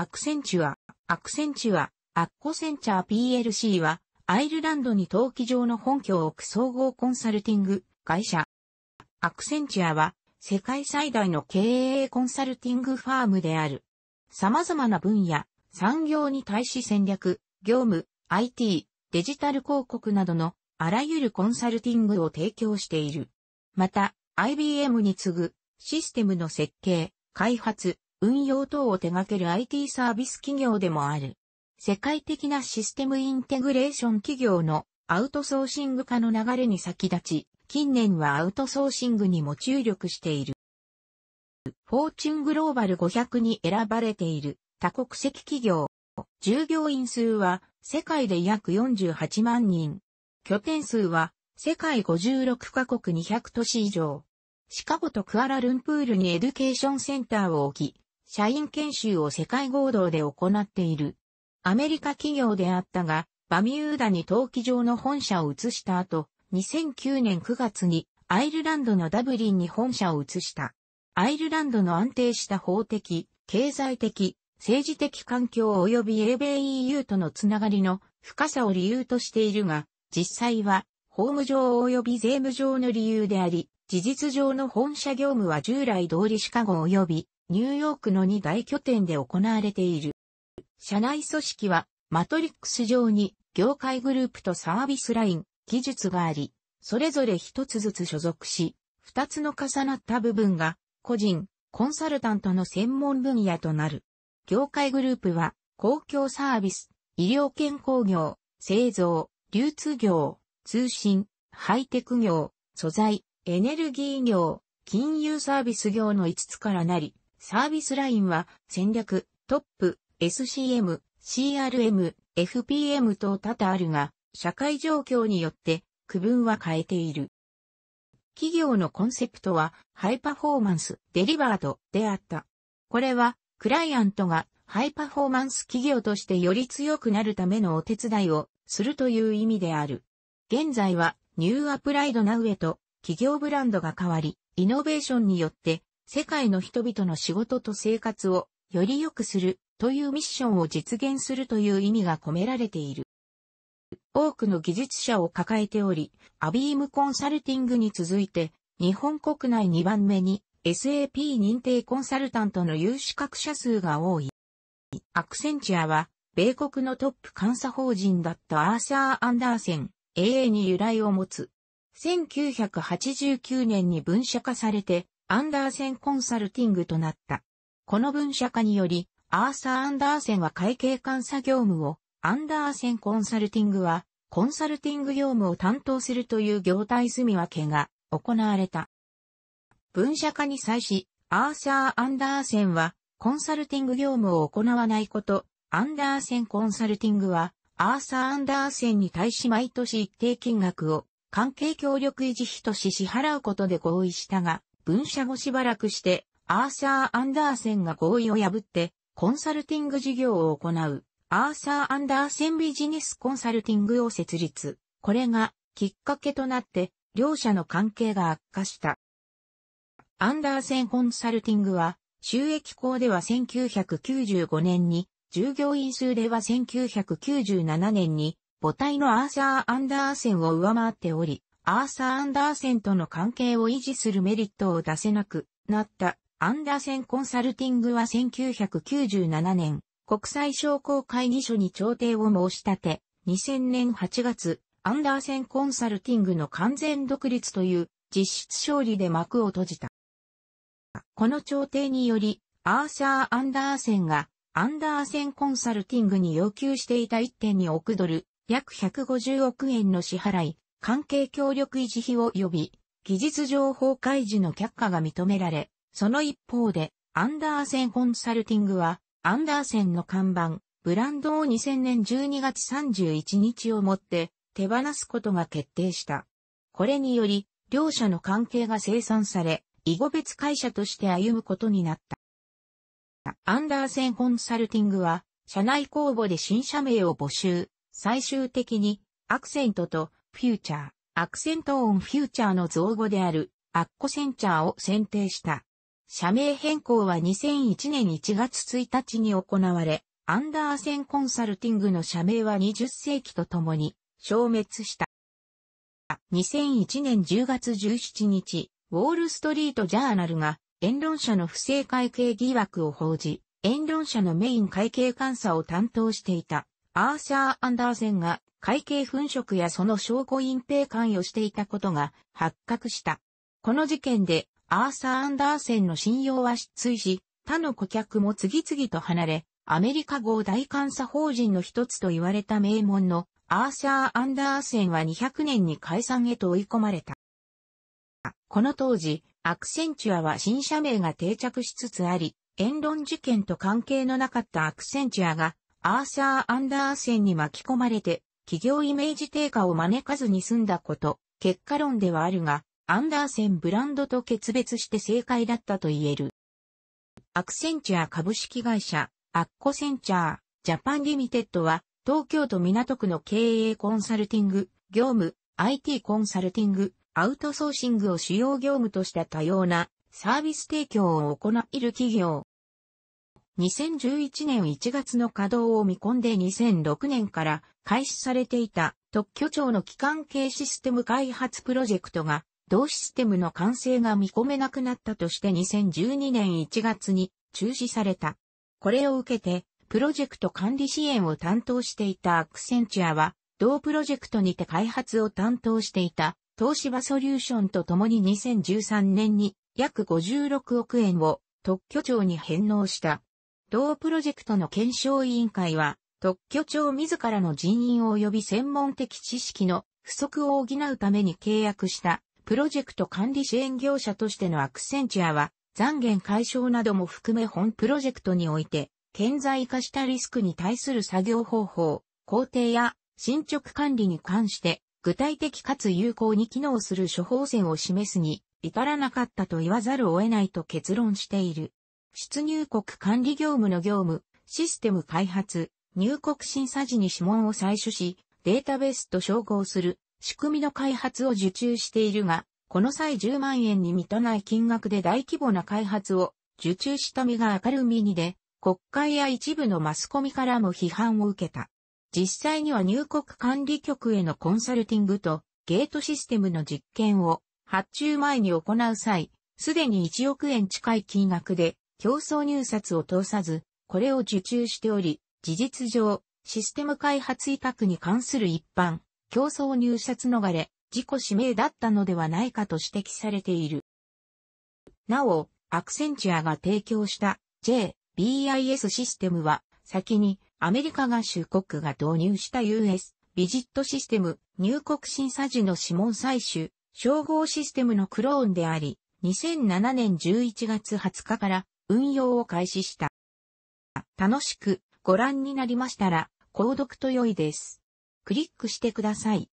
アクセンチュア、アクセンチュア、アッコセンチャー PLC は、アイルランドに登記上の本拠を置く総合コンサルティング会社。アクセンチュアは、世界最大の経営コンサルティングファームである。様々な分野、産業に対し戦略、業務、IT、デジタル広告などのあらゆるコンサルティングを提供している。また、IBM に次ぐシステムの設計、開発、運用等を手掛ける IT サービス企業でもある。世界的なシステムインテグレーション企業のアウトソーシング化の流れに先立ち、近年はアウトソーシングにも注力している。フォーチュングローバル500に選ばれている多国籍企業。従業員数は世界で約48万人。拠点数は世界56カ国200都市以上。シカゴとクアラルンプールにエデュケーションセンターを置き、社員研修を世界合同で行っている。アメリカ企業であったが、バミューダに登記上の本社を移した後、2009年9月にアイルランドのダブリンに本社を移した。アイルランドの安定した法的、経済的、政治的環境及び英米 EU とのつながりの深さを理由としているが、実際は法務上及び税務上の理由であり、事実上の本社業務は従来通りシカゴ及びニューヨークの2大拠点で行われている。社内組織は、マトリックス上に、業界グループとサービスライン、技術があり、それぞれ一つずつ所属し、二つの重なった部分が、個人、コンサルタントの専門分野となる。業界グループは、公共サービス、医療健康業、製造、流通業、通信、ハイテク業、素材、エネルギー業、金融サービス業の5つからなり、サービスラインは戦略、トップ、SCM、CRM、FPM と多々あるが、社会状況によって区分は変えている。企業のコンセプトはハイパフォーマンス、デリバードであった。これはクライアントがハイパフォーマンス企業としてより強くなるためのお手伝いをするという意味である。現在はニューアプライドナウと企業ブランドが変わり、イノベーションによって世界の人々の仕事と生活をより良くするというミッションを実現するという意味が込められている。多くの技術者を抱えており、アビームコンサルティングに続いて、日本国内2番目に SAP 認定コンサルタントの有資格者数が多い。アクセンチュアは、米国のトップ監査法人だったアーサー・アンダーセン、AA に由来を持つ。1989年に分社化されて、アンダーセンコンサルティングとなった。この分社化により、アーサー・アンダーセンは会計監査業務を、アンダーセンコンサルティングは、コンサルティング業務を担当するという業態住み分けが行われた。分社化に際し、アーサー・アンダーセンは、コンサルティング業務を行わないこと、アンダーセンコンサルティングは、アーサー・アンダーセンに対し毎年一定金額を関係協力維持費とし支払うことで合意したが、分社後しばらくして、アーサー・アンダーセンが合意を破って、コンサルティング事業を行う、アーサー・アンダーセンビジネスコンサルティングを設立。これが、きっかけとなって、両者の関係が悪化した。アンダーセンコンサルティングは、収益校では1995年に、従業員数では1997年に、母体のアーサー・アンダーセンを上回っており、アーサー・アンダーセンとの関係を維持するメリットを出せなくなったアンダーセンコンサルティングは1997年、国際商工会議所に調停を申し立て、2000年8月、アンダーセンコンサルティングの完全独立という実質勝利で幕を閉じた。この調停により、アーサー・アンダーセンが、アンダーセンコンサルティングに要求していた1.2億ドル、約150億円の支払い、関係協力維持費及び技術情報開示の却下が認められ、その一方で、アンダーセンコンサルティングは、アンダーセンの看板、ブランドを2000年12月31日をもって手放すことが決定した。これにより、両者の関係が清算され、異語別会社として歩むことになった。アンダーセンコンサルティングは、社内公募で新社名を募集、最終的に、アクセントとフューチャー、アクセントオンフューチャーの造語である、アッコセンチャーを選定した。社名変更は2001年1月1日に行われ、アンダーセンコンサルティングの社名は20世紀とともに消滅した。2001年10月17日、ウォールストリートジャーナルが、言論者の不正会計疑惑を報じ、言論社のメイン会計監査を担当していた、アーシャー・アンダーセンが会計粉飾やその証拠隠蔽関与していたことが発覚した。この事件でアーサー・アンダーセンの信用は失墜し、他の顧客も次々と離れ、アメリカ号大監査法人の一つと言われた名門のアーサー・アンダーセンは200年に解散へと追い込まれた。この当時、アクセンチュアは新社名が定着しつつあり、ロ論事件と関係のなかったアクセンチュアが、アーサー・アンダーセンに巻き込まれて、企業イメージ低下を招かずに済んだこと、結果論ではあるが、アンダーセンブランドと決別して正解だったと言える。アクセンチュア株式会社、アッコセンチャー、ジャパンリミテッドは、東京都港区の経営コンサルティング、業務、IT コンサルティング、アウトソーシングを主要業務とした多様なサービス提供を行いる企業。2011年1月の稼働を見込んで2006年から開始されていた特許庁の機関系システム開発プロジェクトが同システムの完成が見込めなくなったとして2012年1月に中止された。これを受けてプロジェクト管理支援を担当していたアクセンチュアは同プロジェクトにて開発を担当していた東芝ソリューションとともに2013年に約56億円を特許庁に返納した。同プロジェクトの検証委員会は、特許庁自らの人員及び専門的知識の不足を補うために契約したプロジェクト管理支援業者としてのアクセンチュアは、残言解消なども含め本プロジェクトにおいて、顕在化したリスクに対する作業方法、工程や進捗管理に関して、具体的かつ有効に機能する処方箋を示すに、至らなかったと言わざるを得ないと結論している。出入国管理業務の業務、システム開発、入国審査時に指紋を採取し、データベースと照合する仕組みの開発を受注しているが、この際10万円に満たない金額で大規模な開発を受注した身が明るみにで、国会や一部のマスコミからも批判を受けた。実際には入国管理局へのコンサルティングとゲートシステムの実験を発注前に行う際、すでに1億円近い金額で競争入札を通さず、これを受注しており、事実上、システム開発委託に関する一般、競争入札逃れ、自己指名だったのではないかと指摘されている。なお、アクセンチュアが提供した JBIS システムは、先にアメリカ合衆国が導入した US ビジットシステム入国審査時の指紋採取、称号システムのクローンであり、2007年11月20日から運用を開始した。楽しくご覧になりましたら、購読と良いです。クリックしてください。